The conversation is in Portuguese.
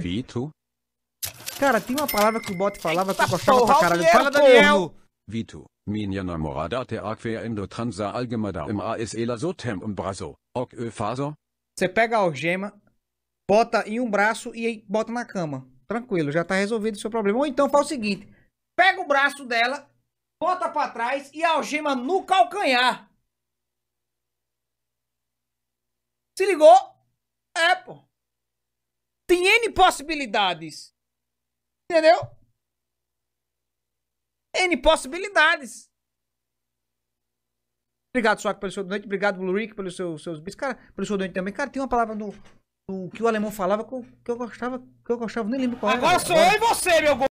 Vito? Cara, tem uma palavra que o bot falava que eu tá gostava pra caralho. Fala, Daniel! Vito, minha namorada te aquendo transa algemada im AS ela tem um braço, ok eu äh, faço? Você pega a algema, bota em um braço e aí bota na cama. Tranquilo, já tá resolvido o seu problema. Ou então faz o seguinte, pega o braço dela, bota pra trás e algema no calcanhar. Se ligou? Tem N possibilidades. Entendeu? N possibilidades. Obrigado, Suaco, pelo seu doente. Obrigado, Blue Rick, pelos seus, seus bits. Cara, pelo seu doente também. Cara, tem uma palavra do no que o alemão falava que eu, que eu gostava, que eu gostava, nem lembro qual Agora era. Agora sou eu e você, meu